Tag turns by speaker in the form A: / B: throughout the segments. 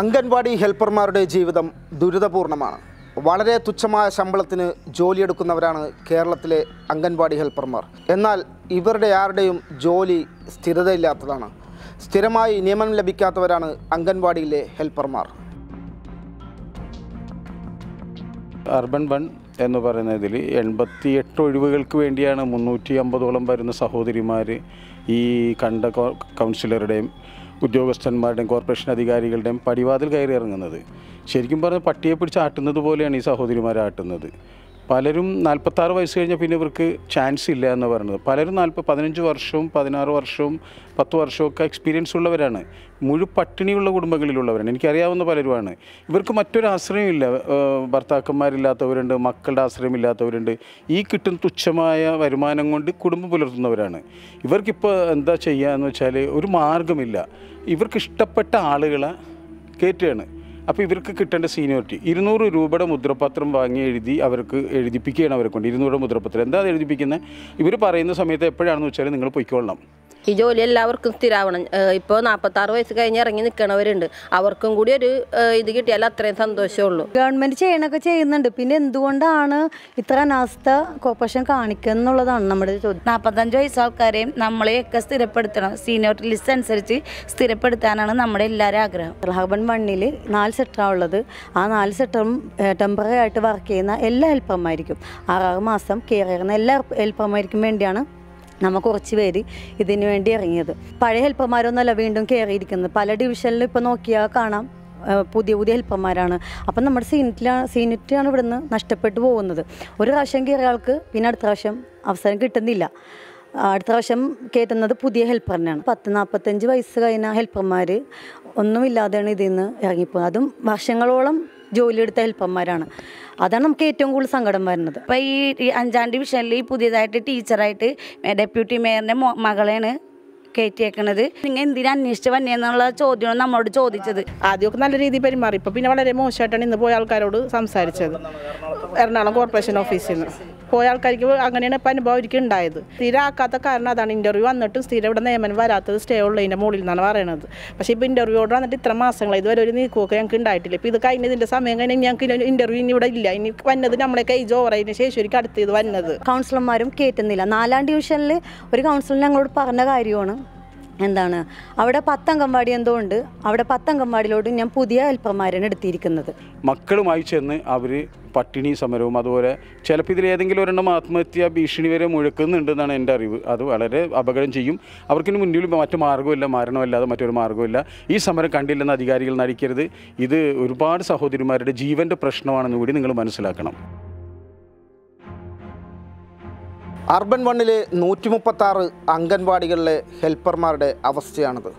A: അംഗൻവാടി ഹെൽപ്പർമാരുടെ ജീവിതം ദുരിതപൂർണമാണ് വളരെ തുച്ഛമായ ശമ്പളത്തിന് ജോലിയെടുക്കുന്നവരാണ് കേരളത്തിലെ അംഗൻവാടി ഹെൽപ്പർമാർ എന്നാൽ ഇവരുടെ ആരുടെയും ജോലി സ്ഥിരതയില്ലാത്തതാണ് സ്ഥിരമായി നിയമനം ലഭിക്കാത്തവരാണ് അംഗൻവാടിയിലെ ഹെൽപ്പർമാർ
B: അർബൻ വൺ എന്ന് പറയുന്നതിൽ എട്ട് ഒഴിവുകൾക്ക് വേണ്ടിയാണ് മുന്നൂറ്റി അമ്പതോളം വരുന്ന സഹോദരിമാർ ഈ കണ്ട കൗൺസിലറുടെയും ഉദ്യോഗസ്ഥന്മാരുടെയും കോർപ്പറേഷൻ അധികാരികളുടെയും പടിവാതിൽ കയറി ഇറങ്ങുന്നത് ശരിക്കും പറഞ്ഞാൽ പട്ടിയെ പിടിച്ച് ആട്ടുന്നത് പോലെയാണ് ഈ സഹോദരിമാരെ ആട്ടുന്നത് പലരും നാൽപ്പത്താറ് വയസ്സ് കഴിഞ്ഞാൽ പിന്നെ ഇവർക്ക് ചാൻസ് ഇല്ല എന്ന് പറയുന്നത് പലരും നാൽപ്പത് പതിനഞ്ച് വർഷവും പതിനാറ് വർഷവും പത്ത് വർഷമൊക്കെ എക്സ്പീരിയൻസ് ഉള്ളവരാണ് മുഴു പട്ടിണിയുള്ള കുടുംബങ്ങളിലുള്ളവരാണ് എനിക്കറിയാവുന്ന പലരുമാണ് ഇവർക്ക് മറ്റൊരു ആശ്രയമില്ല ഭർത്താക്കന്മാരില്ലാത്തവരുണ്ട് മക്കളുടെ ആശ്രയമില്ലാത്തവരുണ്ട് ഈ കിട്ടുന്ന തുച്ഛമായ വരുമാനം കൊണ്ട് കുടുംബം പുലർത്തുന്നവരാണ് ഇവർക്കിപ്പോൾ എന്താ ചെയ്യുക എന്ന് വെച്ചാൽ ഒരു മാർഗമില്ല ഇവർക്ക് ഇഷ്ടപ്പെട്ട ആളുകളെ കയറ്റുകയാണ് അപ്പോൾ ഇവർക്ക് കിട്ടേണ്ട സീനിയോറിറ്റി ഇരുന്നൂറ് രൂപയുടെ മുദ്രപത്രം വാങ്ങി എഴുതി അവർക്ക് എഴുതിപ്പിക്കുകയാണ് അവരെ കൊണ്ട് ഇരുന്നൂറ് മുദ്രപത്രം എന്താ എഴുതിപ്പിക്കുന്നത് ഇവർ പറയുന്ന സമയത്ത് എപ്പോഴാണെന്ന് വെച്ചാൽ നിങ്ങൾ പൊയ്ക്കൊള്ളണം
C: ഈ ജോലി എല്ലാവർക്കും സ്ഥിരാവണം ഇപ്പോൾ നാൽപ്പത്താറ് വയസ്സ് കഴിഞ്ഞ് ഇറങ്ങി നിൽക്കണവരുണ്ട് അവർക്കും കൂടി ഒരു ഇത് കിട്ടിയാൽ അത്രയും സന്തോഷമുള്ളൂ
D: ഗവൺമെൻറ് ചെയ്യണൊക്കെ ചെയ്യുന്നുണ്ട് പിന്നെ എന്തുകൊണ്ടാണ് ഇത്ര അനാസ്ഥ കോർപ്പറേഷൻ കാണിക്കുക എന്നുള്ളതാണ് നമ്മുടെ ചോദ്യം നാൽപ്പത്തഞ്ച് വയസ്സ് ആൾക്കാരെയും നമ്മളെയൊക്കെ സ്ഥിരപ്പെടുത്തണം സീനിയോറിറ്റി ലിസ്റ്റ് അനുസരിച്ച് സ്ഥിരപ്പെടുത്താനാണ് നമ്മുടെ എല്ലാവരും ആഗ്രഹം റഹബൻ മണ്ണിൽ നാല് സെക്ടറാണ് ഉള്ളത് ആ നാല് സെക്ടറും ടെമ്പററി ആയിട്ട് വർക്ക് ചെയ്യുന്ന എല്ലാ ഹെൽപ്പർമാരിക്കും ആറാറ് മാസം കയറി എല്ലാ ഹെൽപ്പർമാർക്കും വേണ്ടിയാണ് നമ്മൾ കുറച്ച് പേര് ഇതിനു വേണ്ടി ഇറങ്ങിയത് പഴയ ഹെൽപ്പർമാരൊന്നുമല്ല വീണ്ടും കയറിയിരിക്കുന്നത് പല ഡിവിഷനിലും ഇപ്പോൾ നോക്കിയാൽ കാണാം പുതിയ പുതിയ ഹെൽപ്പർമാരാണ് അപ്പം നമ്മുടെ സീനിറ്റിലാണ് സീനിറ്റാണ് ഇവിടുന്ന് നഷ്ടപ്പെട്ടു പോകുന്നത് ഒരു പ്രാവശ്യം കയറിയ ആൾക്ക് പിന്നെ അടുത്ത പ്രാവശ്യം അവസരം കിട്ടുന്നില്ല അടുത്ത പ്രാവശ്യം കയറ്റുന്നത് പുതിയ ഹെൽപ്പറിനാണ് പത്ത് നാൽപ്പത്തഞ്ച് വയസ്സ് കഴിഞ്ഞ ഹെൽപ്പർമാർ ഒന്നുമില്ലാതെയാണ് ഇതിൽ നിന്ന് ഇറങ്ങിപ്പോകുന്നത് അതും വർഷങ്ങളോളം ജോലിയെടുത്ത ഹെൽപ്പന്മാരാണ് അതാണ് നമുക്ക് ഏറ്റവും കൂടുതൽ സങ്കടം വരുന്നത് അപ്പോൾ ഈ അഞ്ചാം ഡിവിഷനിൽ പുതിയതായിട്ട് ടീച്ചറായിട്ട് ഡെപ്യൂട്ടി മേയറിൻ്റെ മകളെയാണ്
C: കയറ്റിയേക്കണത് നിങ്ങൾ എന്തിനാ അന്വേഷിച്ച് വന്നേന്നുള്ള ചോദ്യമാണ് നമ്മളോട് ചോദിച്ചത് ആദ്യമൊക്കെ നല്ല രീതിയിൽ പെരുമാറി ഇപ്പൊ പിന്നെ വളരെ മോശമായിട്ടാണ് ഇന്ന് പോയ ആൾക്കാരോട് സംസാരിച്ചത് എറണാകുളം കോർപ്പറേഷൻ ഓഫീസിൽ നിന്ന് പോയ ആൾക്കാർക്ക് അങ്ങനെയാണ് ഇപ്പം അനുഭവം അവർക്ക് ഉണ്ടായത് സ്ഥിരമാക്കാത്ത കാരണം അതാണ് ഇൻ്റർവ്യൂ വന്നിട്ടും സ്ഥിരം ഇവിടെ നിയമനം വരാത്തത് സ്റ്റേ ഉള്ളതിൻ്റെ മുകളിൽ നിന്നാണ് പറയണത് പക്ഷേ ഇപ്പോൾ ഇൻ്റർവ്യൂയോട് വന്നിട്ട് ഇത്ര മാസങ്ങളായി ഇതുവരെ ഒരു നീക്കുമൊക്കെ ഞങ്ങൾക്ക് ഉണ്ടായിട്ടില്ല ഇപ്പോൾ ഇത് കഴിഞ്ഞതിന്റെ സമയം കഴിഞ്ഞാൽ ഞങ്ങൾക്ക് ഇൻ്റർവ്യൂ ഇനി ഇവിടെ ഇല്ല ഇനി വന്നത് നമ്മളെ കൈജ് ഓവറായതിന് ശേഷം ഒരിക്കലും അടുത്ത് ഇത് വന്നത് കൗൺസിലർമാരും കേട്ടുന്നില്ല നാലാം ഡിവിഷനിൽ ഒരു കൗൺസിലർ ഞങ്ങളോട് പറഞ്ഞ
D: കാര്യമാണ് എന്താണ് അവിടെ പത്തംഗൻവാടി എന്തോ ഉണ്ട് അവിടെ പത്തംഗൻവാടിയിലോട്ട് ഞാൻ പുതിയ അല്പമാരാണ് എടുത്തിരിക്കുന്നത്
B: മക്കളുമായി ചെന്ന് അവർ പട്ടിണി സമരവും അതുപോലെ ചിലപ്പോൾ ഇതിൽ ഏതെങ്കിലും ഒരെണ്ണം ആത്മഹത്യ ഭീഷണി വരെ മുഴക്കുന്നുണ്ടെന്നാണ് എൻ്റെ അറിവ് അത് വളരെ അപകടം ചെയ്യും അവർക്കിന് മുന്നിൽ മറ്റു മാർഗ്ഗമില്ല മരണമല്ലാതെ മറ്റൊരു മാർഗ്ഗമില്ല ഈ സമരം കണ്ടില്ലെന്ന് അധികാരികൾ നടിക്കരുത് ഇത് ഒരുപാട് സഹോദരിമാരുടെ ജീവൻ്റെ പ്രശ്നമാണെന്ന് കൂടി നിങ്ങൾ മനസ്സിലാക്കണം
A: അർബൻ വണ്ണിലെ നൂറ്റി മുപ്പത്താറ് അംഗൻവാടികളിലെ ഹെൽപ്പർമാരുടെ അവസ്ഥയാണിത്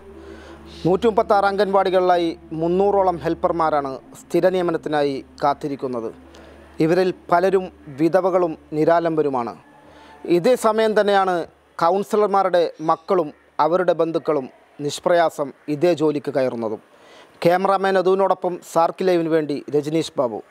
A: നൂറ്റി മുപ്പത്താറ് അംഗൻവാടികളിലായി മുന്നൂറോളം ഹെൽപ്പർമാരാണ് സ്ഥിര നിയമനത്തിനായി കാത്തിരിക്കുന്നത് ഇവരിൽ പലരും വിധവകളും നിരാലംബരുമാണ് ഇതേ സമയം തന്നെയാണ് കൗൺസിലർമാരുടെ മക്കളും അവരുടെ ബന്ധുക്കളും നിഷ്പ്രയാസം ഇതേ ജോലിക്ക് കയറുന്നതും ക്യാമറാമാൻ അതുവിനോടൊപ്പം സാർക്കിലേവിന് വേണ്ടി രജനീഷ് ബാബു